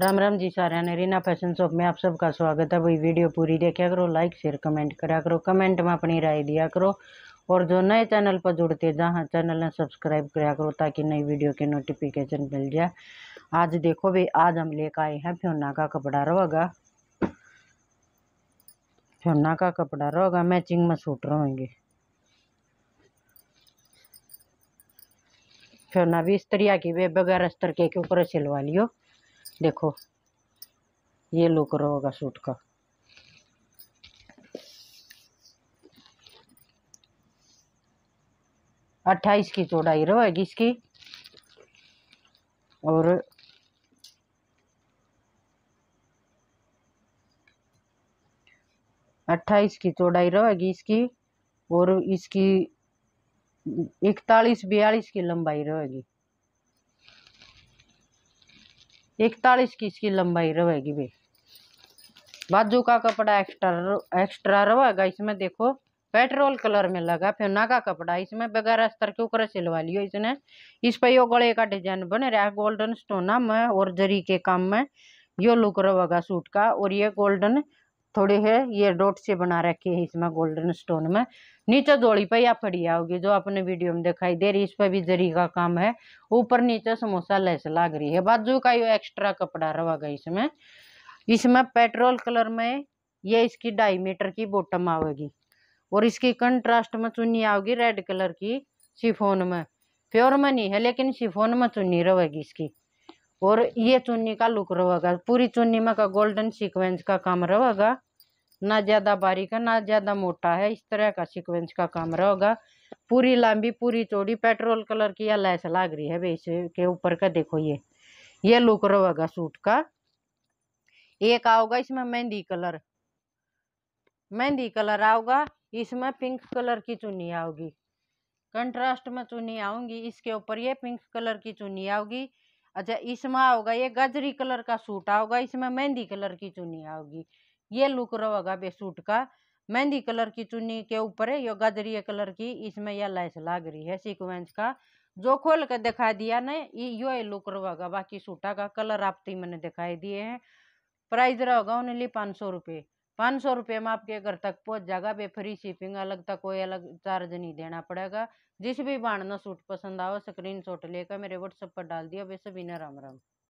राम राम जी सारे ने Reena fashion shop में आप सबका स्वागत है भाई वीडियो पूरी देखा करो लाइक शेयर कमेंट करा करो कमेंट में अपनी राय दिया करो और जो नए चैनल पर जुड़ते हैं जहाँ चैनल ने सब्सक्राइब करा करो ताकि नई वीडियो के नोटिफिकेशन मिल जाए आज देखो भाई आज हम लेकर आए हैं फ्योना का कपड़ा रोगा फ्योना का कपड़ा रोगा मैचिंग में सूट रहेंगे फ्योना भी इस की वे बगैर अस्तर के ऊपर सिलवा लियो देखो ये लुक रहेगा सूट का अट्ठाईस की चौड़ाई रहेगी इसकी और अट्ठाईस की चौड़ाई रहेगी इसकी और इसकी इकतालीस बयालीस की लंबाई रहेगी इकतालीस की इसकी लंबाई रहेगी भाई बाजू का कपड़ा एक्स्ट्रा एक्स्ट्रा रहेगा इसमें देखो पेट्रोल कलर में लगा फिर नागा कपड़ा इसमें बगैर अस्तर के ऊपर सिलवा लियो इसने इस पर यो गले का डिजाइन बने रहा गोल्डन स्टोना में और जरी के काम में यो लुक रहेगा सूट का और ये गोल्डन थोड़ी है ये डॉट से बना रखी है इसमें गोल्डन स्टोन में नीचे दौड़ी पे या फड़ी आओगी जो आपने वीडियो में दिखाई दे रही इस पर भी जरी का काम है ऊपर नीचे समोसा लेस लाग रही है बाजू का ये एक्स्ट्रा कपड़ा रहेगा इसमें इसमें पेट्रोल कलर में ये इसकी ढाई मीटर की बॉटम आवेगी और इसकी कंट्रास्ट में चुन्नी आओगी रेड कलर की शिफोन में प्योर में नहीं है लेकिन शिफोन में चुन्नी रहेगी इसकी और ये चुन्नी का लुक रहेगा पूरी चुन्नी में का गोल्डन सीक्वेंस का काम रहेगा ना ज़्यादा बारीक है ना ज़्यादा मोटा है इस तरह का सीक्वेंस का काम रहेगा पूरी लंबी पूरी चौड़ी पेट्रोल कलर की या लैस लाग रही है वैसे के ऊपर का देखो ये ये लुक रहेगा सूट का एक आओगा इसमें मेहंदी कलर मेहंदी कलर आओगा इसमें पिंक कलर की चुनी आओगी कंट्रास्ट में चुनी आऊंगी इसके ऊपर ये पिंक कलर की चुनी आओगी अच्छा इसमें आओगा ये गाजरी कलर का सूट आओगा इसमें मेहंदी कलर की चुनी आओगी ये लुक रहेगा बे सूट का मेहंदी कलर की चुन्नी के ऊपर है ये गजरिया कलर की इसमें यह लैस लाग रही है सीक्वेंस का जो खोल कर दिखा दिया ना यो ही लुक रहेगा बाकी सूटा का कलर आप तो मैंने दिखाई दिए हैं प्राइस रहेगा उन्हें लिए पाँच सौ रुपये पाँच सौ रुपये में आपके घर तक पहुंच जाएगा बे फ्री शिपिंग अलग तक कोई अलग चार्ज नहीं देना पड़ेगा जिस भी बाढ़ सूट पसंद आओ स्क्रीन शॉट लेकर मेरे व्हाट्सएप पर डाल दिया वैसे ने राम राम